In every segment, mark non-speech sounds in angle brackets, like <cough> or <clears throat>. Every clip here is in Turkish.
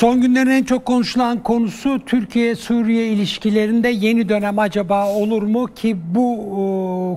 Son günlerin en çok konuşulan konusu Türkiye-Suriye ilişkilerinde yeni dönem acaba olur mu ki bu e,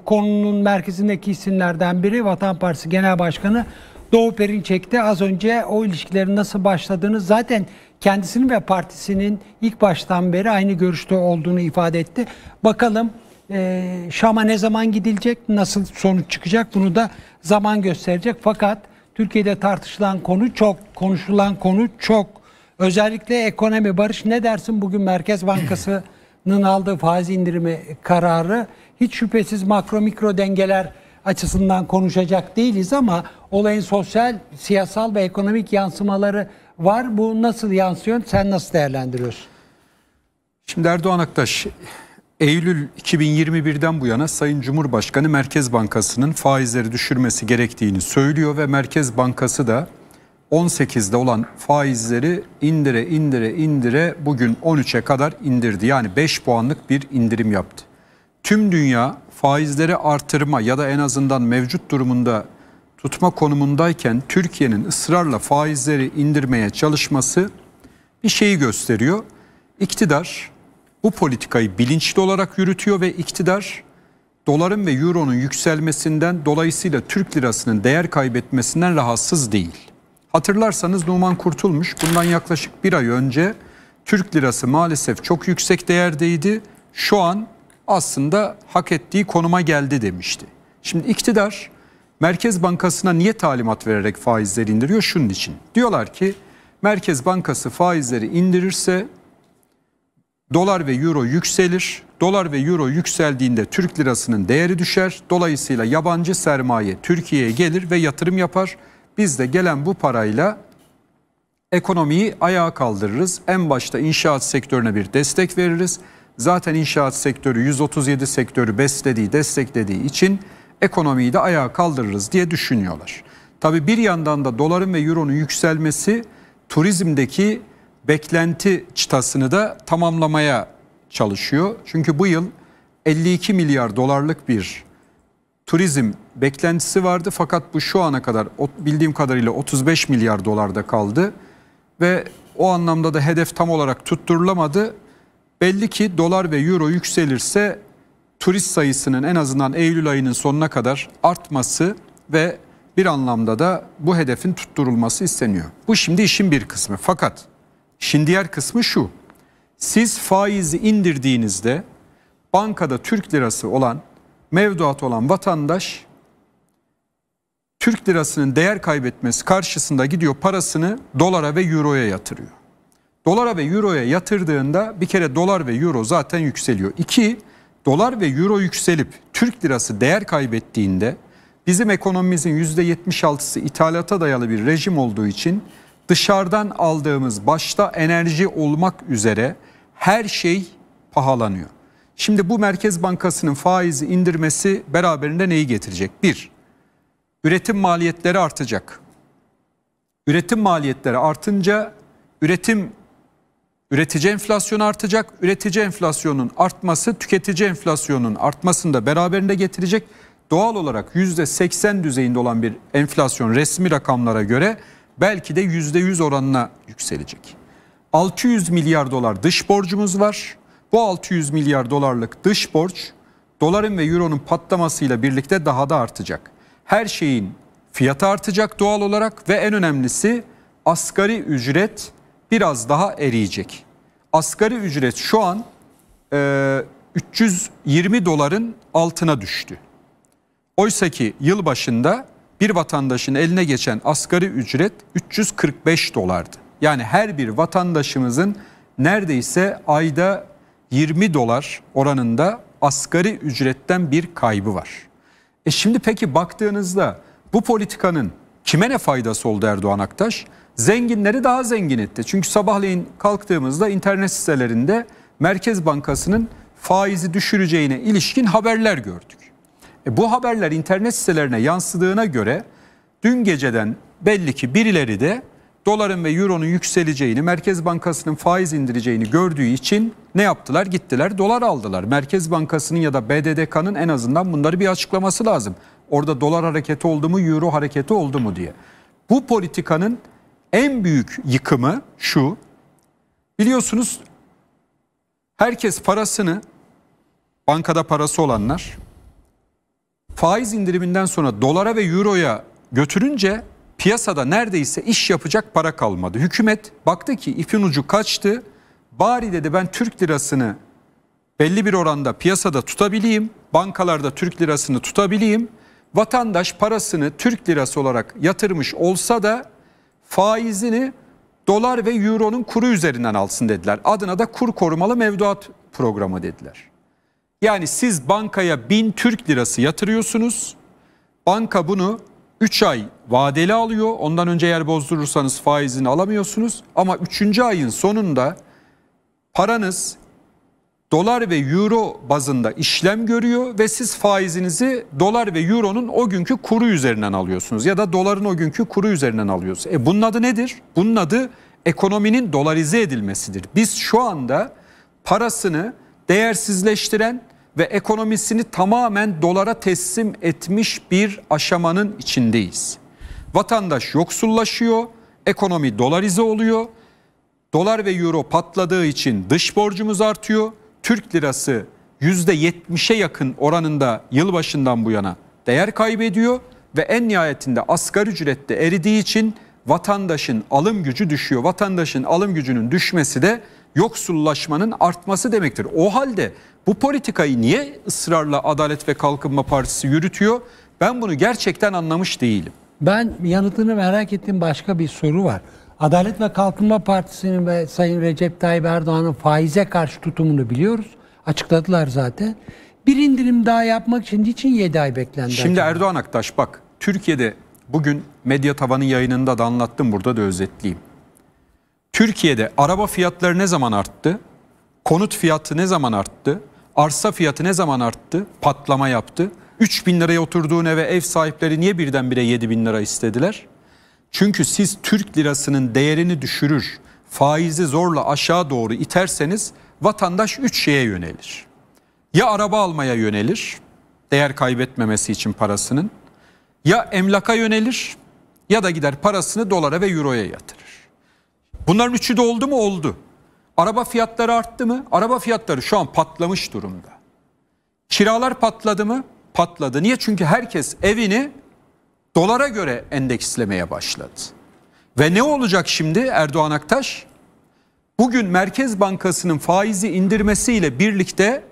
konunun merkezindeki isimlerden biri Vatan Partisi Genel Başkanı Doğu Perinçek'te az önce o ilişkilerin nasıl başladığını zaten kendisinin ve partisinin ilk baştan beri aynı görüşte olduğunu ifade etti. Bakalım e, Şam'a ne zaman gidilecek, nasıl sonuç çıkacak bunu da zaman gösterecek. Fakat Türkiye'de tartışılan konu çok, konuşulan konu çok. Özellikle ekonomi barış ne dersin bugün Merkez Bankası'nın <clears throat> aldığı faiz indirimi kararı hiç şüphesiz makro mikro dengeler açısından konuşacak değiliz ama olayın sosyal, siyasal ve ekonomik yansımaları var. Bu nasıl yansıyor? Sen nasıl değerlendiriyorsun? Şimdi Erdoğan Aktaş Eylül 2021'den bu yana Sayın Cumhurbaşkanı Merkez Bankası'nın faizleri düşürmesi gerektiğini söylüyor ve Merkez Bankası da 18'de olan faizleri indire indire indire bugün 13'e kadar indirdi. Yani 5 puanlık bir indirim yaptı. Tüm dünya faizleri artırma ya da en azından mevcut durumunda tutma konumundayken Türkiye'nin ısrarla faizleri indirmeye çalışması bir şeyi gösteriyor. İktidar bu politikayı bilinçli olarak yürütüyor ve iktidar doların ve euronun yükselmesinden dolayısıyla Türk lirasının değer kaybetmesinden rahatsız değil. Hatırlarsanız Numan Kurtulmuş bundan yaklaşık bir ay önce Türk lirası maalesef çok yüksek değerdeydi. Şu an aslında hak ettiği konuma geldi demişti. Şimdi iktidar Merkez Bankası'na niye talimat vererek faizleri indiriyor? Şunun için. Diyorlar ki Merkez Bankası faizleri indirirse dolar ve euro yükselir. Dolar ve euro yükseldiğinde Türk lirasının değeri düşer. Dolayısıyla yabancı sermaye Türkiye'ye gelir ve yatırım yapar. Biz de gelen bu parayla ekonomiyi ayağa kaldırırız. En başta inşaat sektörüne bir destek veririz. Zaten inşaat sektörü 137 sektörü beslediği, desteklediği için ekonomiyi de ayağa kaldırırız diye düşünüyorlar. Tabi bir yandan da doların ve euronun yükselmesi turizmdeki beklenti çıtasını da tamamlamaya çalışıyor. Çünkü bu yıl 52 milyar dolarlık bir turizm beklentisi vardı fakat bu şu ana kadar bildiğim kadarıyla 35 milyar dolarda kaldı ve o anlamda da hedef tam olarak tutturulamadı. Belli ki dolar ve euro yükselirse turist sayısının en azından Eylül ayının sonuna kadar artması ve bir anlamda da bu hedefin tutturulması isteniyor. Bu şimdi işin bir kısmı. Fakat şimdi diğer kısmı şu. Siz faizi indirdiğinizde bankada Türk lirası olan mevduat olan vatandaş Türk lirasının değer kaybetmesi karşısında gidiyor parasını dolara ve euroya yatırıyor. Dolara ve euroya yatırdığında bir kere dolar ve euro zaten yükseliyor. İki, dolar ve euro yükselip Türk lirası değer kaybettiğinde bizim ekonomimizin altısı ithalata dayalı bir rejim olduğu için dışarıdan aldığımız başta enerji olmak üzere her şey pahalanıyor. Şimdi bu Merkez Bankası'nın faizi indirmesi beraberinde neyi getirecek? Bir, üretim maliyetleri artacak. Üretim maliyetleri artınca üretim üretici enflasyonu artacak. Üretici enflasyonun artması tüketici enflasyonun artmasını da beraberinde getirecek. Doğal olarak %80 düzeyinde olan bir enflasyon resmi rakamlara göre belki de %100 oranına yükselecek. 600 milyar dolar dış borcumuz var. Bu 600 milyar dolarlık dış borç doların ve euronun patlamasıyla birlikte daha da artacak. Her şeyin fiyatı artacak doğal olarak ve en önemlisi asgari ücret biraz daha eriyecek. Asgari ücret şu an e, 320 doların altına düştü. Oysa ki yıl başında bir vatandaşın eline geçen asgari ücret 345 dolardı. Yani her bir vatandaşımızın neredeyse ayda 20 dolar oranında asgari ücretten bir kaybı var. E şimdi peki baktığınızda bu politikanın kime ne faydası oldu Erdoğan Aktaş? Zenginleri daha zengin etti. Çünkü sabahleyin kalktığımızda internet sitelerinde Merkez Bankası'nın faizi düşüreceğine ilişkin haberler gördük. E bu haberler internet sitelerine yansıdığına göre dün geceden belli ki birileri de doların ve euronun yükseleceğini, Merkez Bankası'nın faiz indireceğini gördüğü için ne yaptılar? Gittiler dolar aldılar. Merkez Bankası'nın ya da BDDK'nın en azından bunları bir açıklaması lazım. Orada dolar hareketi oldu mu, euro hareketi oldu mu diye. Bu politikanın en büyük yıkımı şu. Biliyorsunuz herkes parasını bankada parası olanlar faiz indiriminden sonra dolara ve euroya götürünce Piyasada neredeyse iş yapacak para kalmadı. Hükümet baktı ki ipin ucu kaçtı. Bari dedi ben Türk lirasını belli bir oranda piyasada tutabileyim. Bankalarda Türk lirasını tutabileyim. Vatandaş parasını Türk lirası olarak yatırmış olsa da faizini dolar ve euronun kuru üzerinden alsın dediler. Adına da kur korumalı mevduat programı dediler. Yani siz bankaya bin Türk lirası yatırıyorsunuz. Banka bunu 3 ay vadeli alıyor. Ondan önce yer bozdurursanız faizini alamıyorsunuz. Ama 3. ayın sonunda paranız dolar ve euro bazında işlem görüyor ve siz faizinizi dolar ve euronun o günkü kuru üzerinden alıyorsunuz ya da doların o günkü kuru üzerinden alıyorsunuz. E bunun adı nedir? Bunun adı ekonominin dolarize edilmesidir. Biz şu anda parasını değersizleştiren ve ekonomisini tamamen dolara teslim etmiş bir aşamanın içindeyiz. Vatandaş yoksullaşıyor, ekonomi dolarize oluyor. Dolar ve euro patladığı için dış borcumuz artıyor. Türk lirası %70'e yakın oranında yılbaşından bu yana değer kaybediyor ve en nihayetinde asgari ücrette eridiği için vatandaşın alım gücü düşüyor. Vatandaşın alım gücünün düşmesi de yoksullaşmanın artması demektir. O halde bu politikayı niye ısrarla Adalet ve Kalkınma Partisi yürütüyor? Ben bunu gerçekten anlamış değilim. Ben yanıtını merak ettiğim başka bir soru var. Adalet ve Kalkınma Partisi'nin ve Sayın Recep Tayyip Erdoğan'ın faize karşı tutumunu biliyoruz. Açıkladılar zaten. Bir indirim daha yapmak için için 7 ay beklendi? Şimdi acaba? Erdoğan Aktaş bak Türkiye'de bugün Medya Tavan'ın yayınında da anlattım burada da özetleyeyim. Türkiye'de araba fiyatları ne zaman arttı? Konut fiyatı ne zaman arttı? Arsa fiyatı ne zaman arttı? Patlama yaptı. 3 bin liraya oturduğun eve ev sahipleri niye birdenbire 7 bin lira istediler? Çünkü siz Türk lirasının değerini düşürür, faizi zorla aşağı doğru iterseniz vatandaş 3 şeye yönelir. Ya araba almaya yönelir, değer kaybetmemesi için parasının, ya emlaka yönelir ya da gider parasını dolara ve euroya yatırır. Bunların üçü de oldu mu? Oldu. Araba fiyatları arttı mı? Araba fiyatları şu an patlamış durumda. Kiralar patladı mı? Patladı. Niye? Çünkü herkes evini dolara göre endekslemeye başladı. Ve ne olacak şimdi Erdoğan Aktaş? Bugün Merkez Bankası'nın faizi indirmesiyle birlikte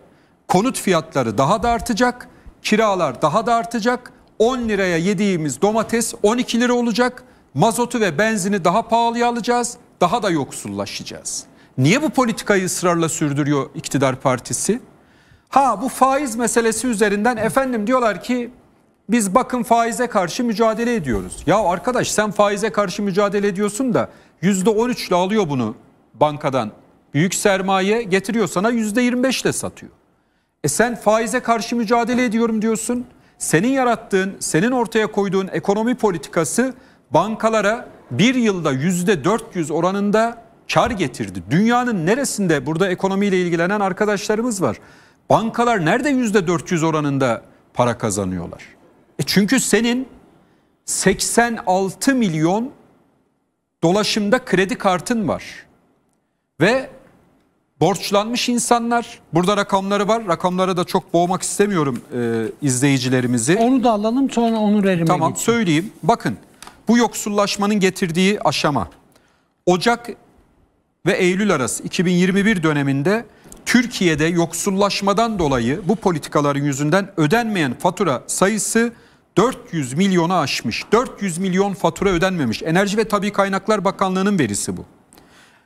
konut fiyatları daha da artacak, kiralar daha da artacak. 10 liraya yediğimiz domates 12 lira olacak. Mazotu ve benzini daha pahalıya alacağız, daha da yoksullaşacağız. Niye bu politikayı ısrarla sürdürüyor iktidar partisi? Ha bu faiz meselesi üzerinden efendim diyorlar ki biz bakın faize karşı mücadele ediyoruz. Ya arkadaş sen faize karşı mücadele ediyorsun da %13 ile alıyor bunu bankadan. Büyük sermaye getiriyor sana %25 ile satıyor. E sen faize karşı mücadele ediyorum diyorsun. Senin yarattığın, senin ortaya koyduğun ekonomi politikası bankalara bir yılda %400 oranında kar getirdi. Dünyanın neresinde burada ekonomiyle ilgilenen arkadaşlarımız var. Bankalar nerede yüzde 400 oranında para kazanıyorlar? E çünkü senin 86 milyon dolaşımda kredi kartın var. Ve borçlanmış insanlar. Burada rakamları var. Rakamlara da çok boğmak istemiyorum e, izleyicilerimizi. Onu da alalım sonra onu verelim. Tamam geçeyim. söyleyeyim. Bakın bu yoksullaşmanın getirdiği aşama. Ocak ve Eylül arası 2021 döneminde Türkiye'de yoksullaşmadan dolayı bu politikaların yüzünden ödenmeyen fatura sayısı 400 milyonu aşmış. 400 milyon fatura ödenmemiş. Enerji ve Tabi Kaynaklar Bakanlığı'nın verisi bu.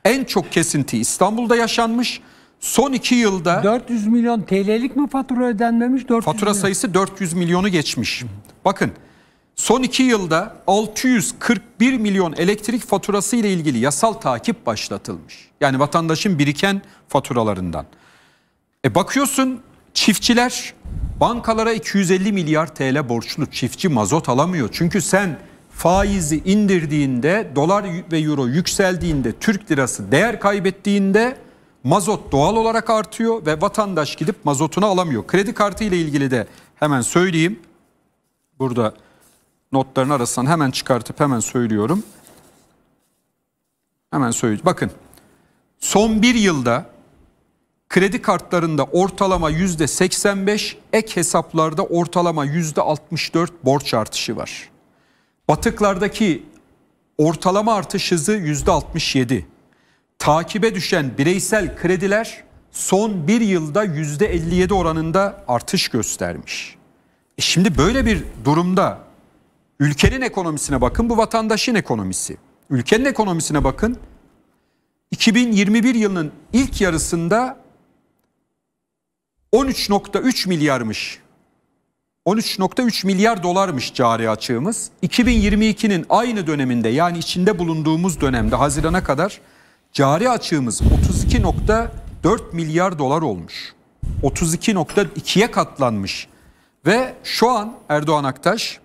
En çok kesinti İstanbul'da yaşanmış. Son iki yılda... 400 milyon TL'lik mi fatura ödenmemiş? 400 fatura milyon. sayısı 400 milyonu geçmiş. Bakın Son iki yılda 641 milyon elektrik faturası ile ilgili yasal takip başlatılmış. Yani vatandaşın biriken faturalarından. E bakıyorsun çiftçiler bankalara 250 milyar TL borçlu çiftçi mazot alamıyor. Çünkü sen faizi indirdiğinde dolar ve euro yükseldiğinde Türk lirası değer kaybettiğinde mazot doğal olarak artıyor ve vatandaş gidip mazotunu alamıyor. Kredi kartı ile ilgili de hemen söyleyeyim. Burada notların arasından hemen çıkartıp hemen söylüyorum. Hemen söyleyeceğim. Bakın son bir yılda kredi kartlarında ortalama yüzde 85, ek hesaplarda ortalama yüzde 64 borç artışı var. Batıklardaki ortalama artış hızı yüzde 67. Takibe düşen bireysel krediler son bir yılda yüzde 57 oranında artış göstermiş. E şimdi böyle bir durumda Ülkenin ekonomisine bakın bu vatandaşın ekonomisi. Ülkenin ekonomisine bakın. 2021 yılının ilk yarısında 13.3 milyarmış. 13.3 milyar dolarmış cari açığımız. 2022'nin aynı döneminde yani içinde bulunduğumuz dönemde Haziran'a kadar cari açığımız 32.4 milyar dolar olmuş. 32.2'ye katlanmış. Ve şu an Erdoğan Aktaş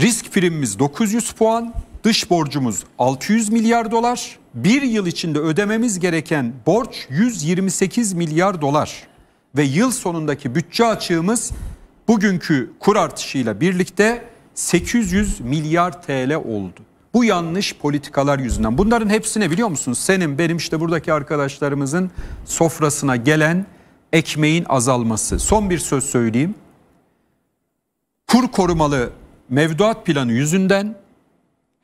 Risk primimiz 900 puan, dış borcumuz 600 milyar dolar. Bir yıl içinde ödememiz gereken borç 128 milyar dolar. Ve yıl sonundaki bütçe açığımız bugünkü kur artışıyla birlikte 800 milyar TL oldu. Bu yanlış politikalar yüzünden. Bunların hepsine biliyor musunuz? Senin, benim işte buradaki arkadaşlarımızın sofrasına gelen ekmeğin azalması. Son bir söz söyleyeyim. Kur korumalı mevduat planı yüzünden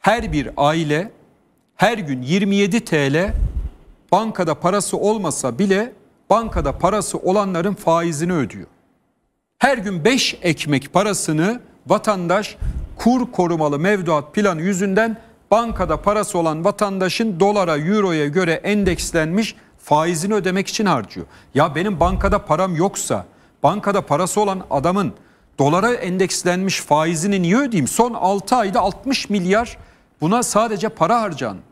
her bir aile her gün 27 TL bankada parası olmasa bile bankada parası olanların faizini ödüyor. Her gün 5 ekmek parasını vatandaş kur korumalı mevduat planı yüzünden bankada parası olan vatandaşın dolara, euroya göre endekslenmiş faizini ödemek için harcıyor. Ya benim bankada param yoksa, bankada parası olan adamın dolara endekslenmiş faizini niye ödeyeyim? Son 6 ayda 60 milyar buna sadece para harcandı.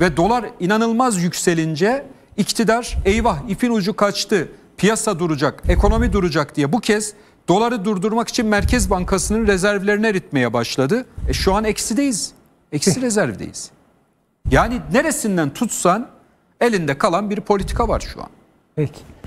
Ve dolar inanılmaz yükselince iktidar eyvah ipin ucu kaçtı, piyasa duracak, ekonomi duracak diye bu kez doları durdurmak için Merkez Bankası'nın rezervlerini eritmeye başladı. E şu an eksideyiz. Eksi rezervdeyiz. Yani neresinden tutsan elinde kalan bir politika var şu an. Peki.